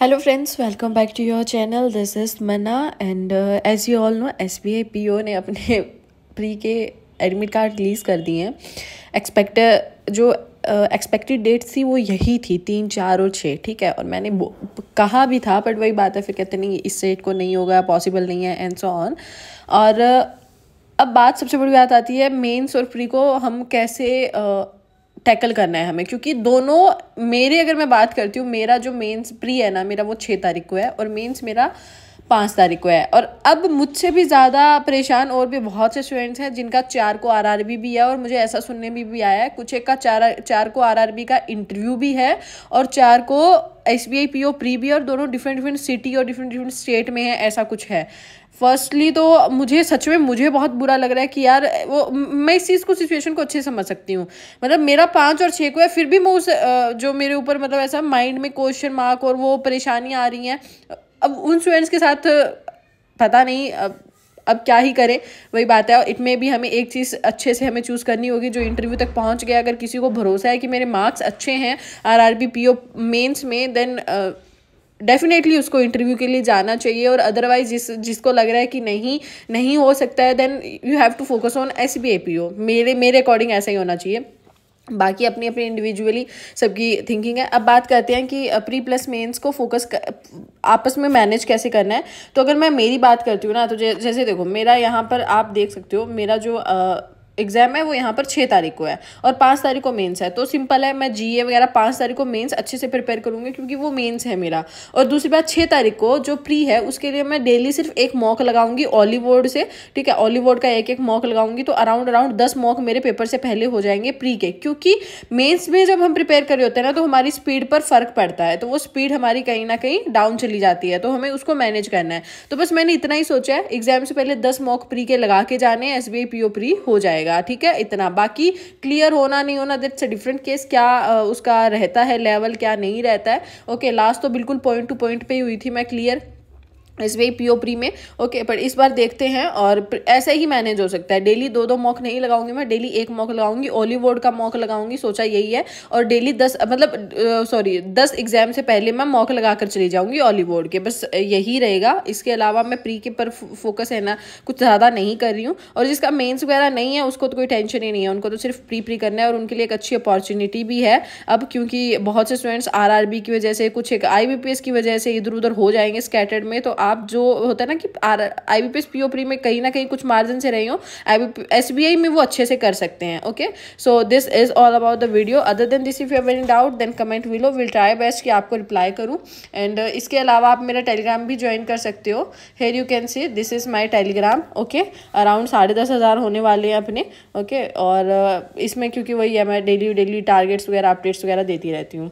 Hello friends welcome back to your channel this is Mana and as you all know S B I P O ने अपने pre के admit card release कर दिए हैं expect जो expected uh, date थी वो यही थी तीन चार और छः ठीक है और मैंने कहा भी था बट वही बात है फिर कहते नहीं इस डेट को नहीं होगा पॉसिबल नहीं है एंड सो ऑन और uh, अब बात सबसे बड़ी बात आती है मेंस और प्री को हम कैसे uh, टैकल करना है हमें क्योंकि दोनों मेरे अगर मैं बात करती हूँ मेरा जो मेंस प्री है ना मेरा वो छः तारीख को है और मेंस मेरा पाँच तारीख को है और अब मुझसे भी ज़्यादा परेशान और भी बहुत से स्टूडेंट्स हैं जिनका चार को आर भी है और मुझे ऐसा सुनने में भी, भी आया है कुछ एक का चार चार को आर का इंटरव्यू भी है और चार को S B I P O pre भी और दोनों डिफरेंट डिफरेंट सिटी और डिफरेंट डिफरेंट स्टेट में है ऐसा कुछ है फर्स्टली तो मुझे सच में मुझे बहुत बुरा लग रहा है कि यार वो मैं इस चीज़ को सिचुएशन को अच्छे से समझ सकती हूँ मतलब मेरा पाँच और छः को है फिर भी मैं उस जो मेरे ऊपर मतलब ऐसा माइंड में क्वेश्चन मार्क और वो परेशानियाँ आ रही हैं अब उन स्टूडेंट्स के साथ पता नहीं अब अब क्या ही करें वही बात है और इट में भी हमें एक चीज़ अच्छे से हमें चूज़ करनी होगी जो इंटरव्यू तक पहुंच गया अगर किसी को भरोसा है कि मेरे मार्क्स अच्छे हैं R R B P O mains में देन डेफिनेटली uh, उसको इंटरव्यू के लिए जाना चाहिए और अदरवाइज जिस जिसको लग रहा है कि नहीं नहीं हो सकता है then you have to focus on S B A P O मेरे मेरे अकॉर्डिंग ऐसा ही होना चाहिए बाकी अपनी अपनी इंडिविजुअली सबकी थिंकिंग है अब बात करते हैं कि प्री प्लस मेंस को फोकस कर, आपस में मैनेज कैसे करना है तो अगर मैं मेरी बात करती हूँ ना तो जैसे देखो मेरा यहाँ पर आप देख सकते हो मेरा जो आ, एग्जाम है वो यहाँ पर छः तारीख को है और पाँच तारीख को मेंस है तो सिंपल है मैं जीए वगैरह पाँच तारीख को मेंस अच्छे से प्रिपेयर करूँगी क्योंकि वो मेंस है मेरा और दूसरी बात छः तारीख को जो प्री है उसके लिए मैं डेली सिर्फ एक मॉक लगाऊंगी ऑलीवुड से ठीक है ऑलीवुड का एक एक मॉक लगाऊंगी तो अराउंड अराउंड दस मॉक मेरे पेपर से पहले हो जाएंगे प्री के क्योंकि मेन्स में जब हम प्रिपेयर कर रहे होते हैं ना तो हमारी स्पीड पर फ़र्क पड़ता है तो वो स्पीड हमारी कहीं ना कहीं डाउन चली जाती है तो हमें उसको मैनेज करना है तो बस मैंने इतना ही सोचा है एग्जाम से पहले दस मॉक प्री के लगा के जाने एस बी प्री हो जाएगा जाएगा ठीक है इतना बाकी क्लियर होना नहीं होना दैट्स अ डिफरेंट केस क्या उसका रहता है लेवल क्या नहीं रहता है ओके लास्ट तो बिल्कुल पॉइंट टू पॉइंट पे ही हुई थी मैं क्लियर इस वे पी ओ प्री में ओके पर इस बार देखते हैं और ऐसे ही मैनेज हो सकता है डेली दो दो मॉक नहीं लगाऊंगी मैं डेली एक मॉक लगाऊंगी ओलीवोड का मॉक लगाऊंगी सोचा यही है और डेली दस मतलब सॉरी दस एग्जाम से पहले मैं मॉक लगा कर चली जाऊंगी ओलीवोड के बस यही रहेगा इसके अलावा मैं प्री के पर फोकस है ना कुछ ज़्यादा नहीं कर रही हूँ और जिसका मेन्स वगैरह नहीं है उसको तो कोई टेंशन ही नहीं है उनको तो सिर्फ प्री प्री करना है और उनके लिए एक अच्छी अपॉर्चुनिटी भी है अब क्योंकि बहुत से स्टूडेंट्स आर की वजह से कुछ एक आई की वजह से इधर उधर हो जाएंगे स्कैटर्ड में तो आप जो होता है ना कि R I B P S P O pre में कहीं ना कहीं कुछ मार्जिन से रही हो I B S B I में वो अच्छे से कर सकते हैं okay so this is all about the video other than this if you have any doubt then comment below will try best कि आपको रिप्लाई करूँ एंड इसके अलावा आप मेरा टेलीग्राम भी ज्वाइन कर सकते हो here you can see this is my Telegram okay around साढ़े दस हज़ार होने वाले हैं अपने ओके okay? और uh, इसमें क्योंकि वही है मैं डेली डेली टारगेट्स वगैरह अपडेट्स वगैरह देती रहती हूँ